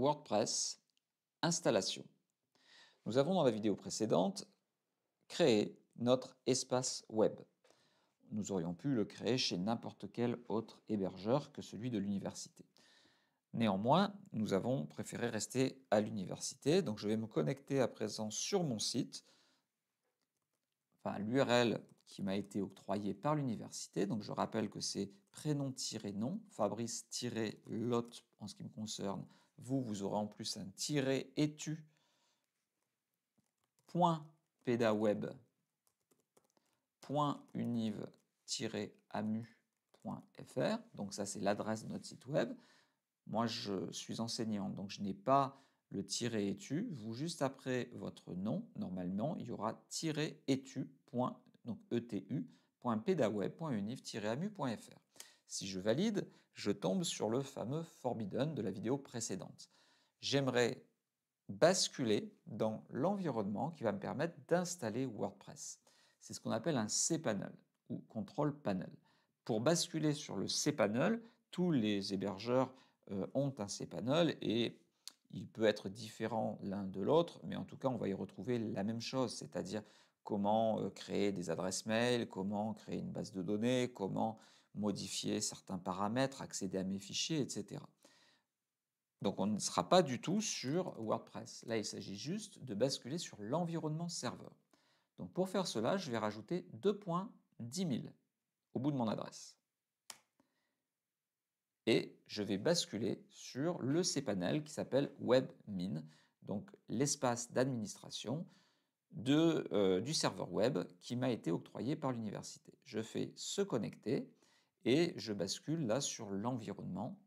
WordPress, installation. Nous avons dans la vidéo précédente créé notre espace web. Nous aurions pu le créer chez n'importe quel autre hébergeur que celui de l'université. Néanmoins, nous avons préféré rester à l'université, donc je vais me connecter à présent sur mon site, enfin l'URL qui m'a été octroyée par l'université, donc je rappelle que c'est prénom-nom, Fabrice-Lot en ce qui me concerne, vous, vous aurez en plus un tiret étu amu.fr. Donc ça, c'est l'adresse de notre site web. Moi, je suis enseignant, donc je n'ai pas le tiret etu Vous, juste après votre nom, normalement, il y aura tiret Donc e amufr si je valide, je tombe sur le fameux forbidden de la vidéo précédente. J'aimerais basculer dans l'environnement qui va me permettre d'installer WordPress. C'est ce qu'on appelle un cPanel ou Control Panel. Pour basculer sur le cPanel, tous les hébergeurs euh, ont un cPanel et il peut être différent l'un de l'autre, mais en tout cas, on va y retrouver la même chose, c'est-à-dire comment euh, créer des adresses mail, comment créer une base de données, comment modifier certains paramètres, accéder à mes fichiers, etc. Donc on ne sera pas du tout sur WordPress. Là, il s'agit juste de basculer sur l'environnement serveur. Donc pour faire cela, je vais rajouter 2.10000 au bout de mon adresse. Et je vais basculer sur le cPanel qui s'appelle WebMin, donc l'espace d'administration euh, du serveur web qui m'a été octroyé par l'université. Je fais se connecter et je bascule là sur l'environnement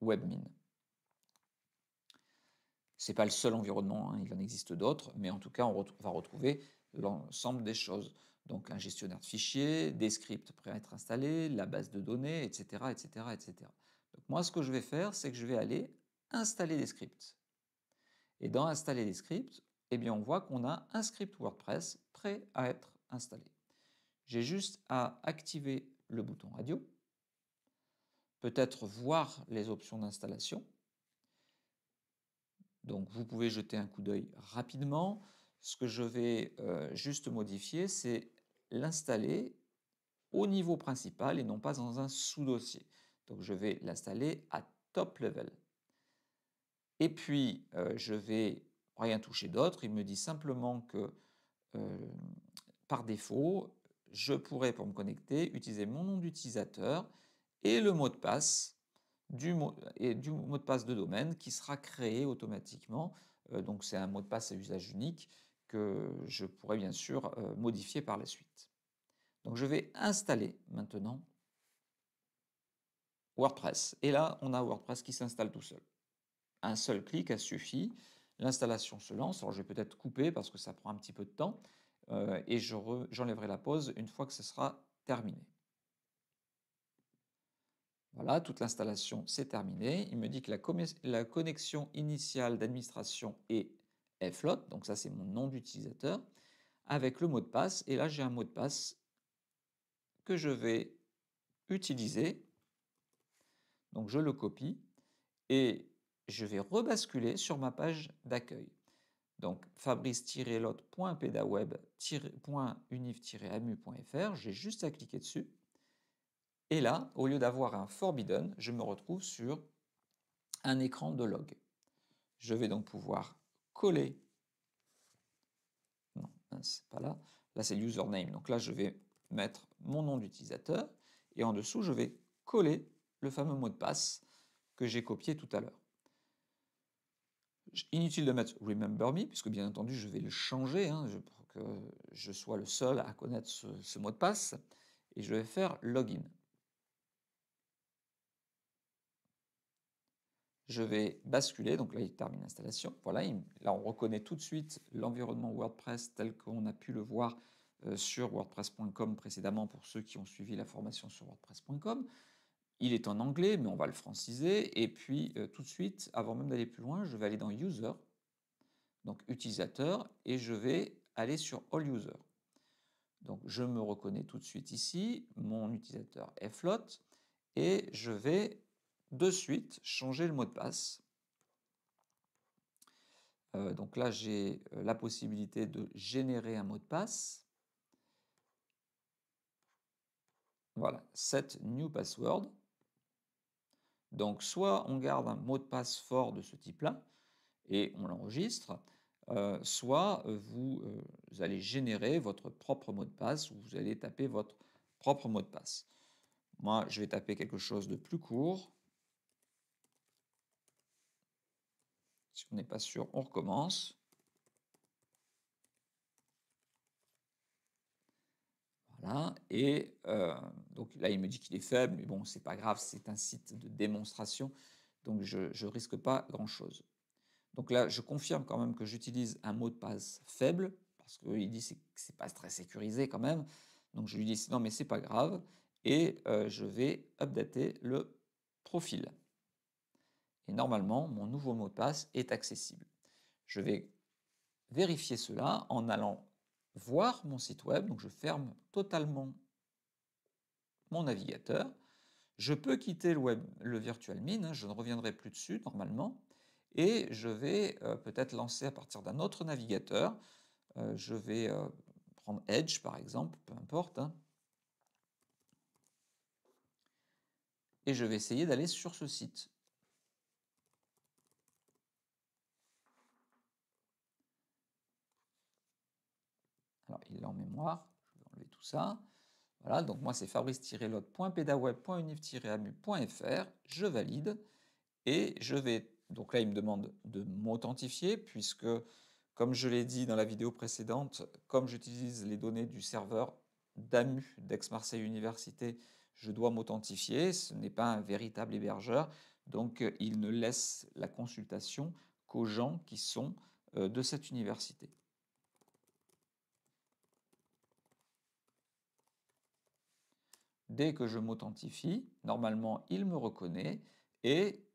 WebMin. Ce n'est pas le seul environnement, hein, il en existe d'autres, mais en tout cas, on va retrouver l'ensemble des choses. Donc un gestionnaire de fichiers, des scripts prêts à être installés, la base de données, etc. etc., etc. Donc moi, ce que je vais faire, c'est que je vais aller installer des scripts. Et dans installer des scripts, eh bien, on voit qu'on a un script WordPress prêt à être installé. J'ai juste à activer le bouton radio peut-être voir les options d'installation. Donc vous pouvez jeter un coup d'œil rapidement. Ce que je vais euh, juste modifier, c'est l'installer au niveau principal et non pas dans un sous-dossier. Donc je vais l'installer à top level. Et puis euh, je vais rien toucher d'autre. Il me dit simplement que euh, par défaut, je pourrais pour me connecter utiliser mon nom d'utilisateur et le mot de passe du mot, et du mot de passe de domaine qui sera créé automatiquement. Euh, donc c'est un mot de passe à usage unique que je pourrai bien sûr euh, modifier par la suite. Donc je vais installer maintenant WordPress. Et là, on a WordPress qui s'installe tout seul. Un seul clic a suffi. L'installation se lance. Alors je vais peut-être couper parce que ça prend un petit peu de temps. Euh, et j'enlèverai la pause une fois que ce sera terminé. Voilà, toute l'installation, s'est terminée. Il me dit que la, connexion initiale d'administration est flotte, donc ça c'est mon nom d'utilisateur, avec le mot de passe. Et là j'ai un mot de passe que je vais utiliser. Donc je le copie et je vais rebasculer sur ma page d'accueil. Donc fabrice-lot.pedaweb.unif-amu.fr, j'ai juste à cliquer dessus. Et là, au lieu d'avoir un forbidden, je me retrouve sur un écran de log. Je vais donc pouvoir coller. Non, c'est pas là. Là, c'est username. Donc là, je vais mettre mon nom d'utilisateur et en dessous, je vais coller le fameux mot de passe que j'ai copié tout à l'heure. Inutile de mettre Remember Me, puisque bien entendu, je vais le changer hein, pour que je sois le seul à connaître ce mot de passe. Et je vais faire Login. je vais basculer, donc là il termine l'installation, voilà, là on reconnaît tout de suite l'environnement WordPress tel qu'on a pu le voir euh, sur wordpress.com précédemment pour ceux qui ont suivi la formation sur wordpress.com. Il est en anglais, mais on va le franciser, et puis euh, tout de suite, avant même d'aller plus loin, je vais aller dans User, donc utilisateur, et je vais aller sur All User. Donc je me reconnais tout de suite ici, mon utilisateur est flotte et je vais de suite changer le mot de passe. Euh, donc là, j'ai euh, la possibilité de générer un mot de passe. Voilà, set new password. Donc soit on garde un mot de passe fort de ce type-là et on l'enregistre, euh, soit vous, vous, allez générer votre propre mot de passe ou vous allez taper votre propre mot de passe. Moi, je vais taper quelque chose de plus court. n'est pas sûr, on recommence. Voilà, et euh, donc là il me dit qu'il est faible, mais bon, c'est pas grave, c'est un site de démonstration, donc je, risque pas grand chose. Donc là, je confirme quand même que j'utilise un mot de passe faible, parce qu'il dit que c'est pas très sécurisé quand même. Donc je lui dis non mais c'est pas grave et euh, je vais updater le profil et normalement mon nouveau mot de passe est accessible. Je vais vérifier cela en allant voir mon site web, donc je ferme totalement mon navigateur. Je peux quitter le, web, le virtual hein, je ne reviendrai plus dessus normalement, et je vais euh, peut-être lancer à partir d'un autre navigateur. Euh, je vais euh, prendre Edge par exemple, peu importe. Hein. Et je vais essayer d'aller sur ce site. en mémoire. Je vais enlever tout ça. Voilà, donc moi c'est fabrice-lot.pedaweb.unif-amu.fr, e je valide et je vais, donc là il me demande de m'authentifier puisque comme je l'ai dit dans la vidéo précédente, comme j'utilise les données du serveur d'AMU d'Aix-Marseille Université, je dois m'authentifier, ce n'est pas un véritable hébergeur, donc euh, il ne laisse la consultation qu'aux gens qui sont euh, de cette université. Dès que je m'authentifie, normalement, il me reconnaît et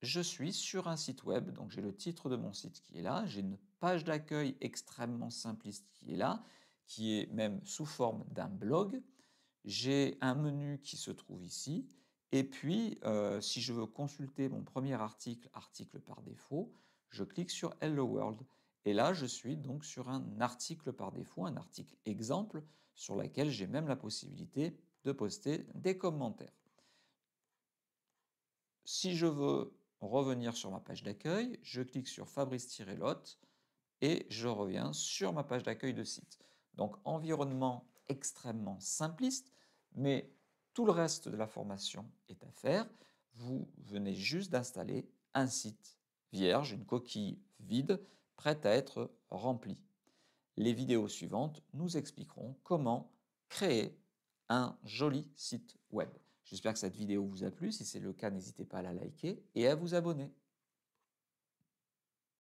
je suis sur un site web. Donc j'ai le titre de mon site qui est là, j'ai une page d'accueil extrêmement simpliste qui est là, qui est même sous forme d'un blog. J'ai un menu qui se trouve ici. Et puis, euh, si je veux consulter mon premier article, article par défaut, je clique sur Hello World. Et là, je suis donc sur un article par défaut, un article exemple, sur lequel j'ai même la possibilité, de poster des commentaires. Si je veux revenir sur ma page d'accueil, je clique sur Fabrice-Lot et je reviens sur ma page d'accueil de site. Donc environnement extrêmement simpliste, mais tout le reste de la formation est à faire. Vous venez juste d'installer un site vierge, une coquille vide, prête à être remplie. Les vidéos suivantes nous expliqueront comment créer un joli site web. J'espère que cette vidéo vous a plu. Si c'est le cas, n'hésitez pas à la liker et à vous abonner.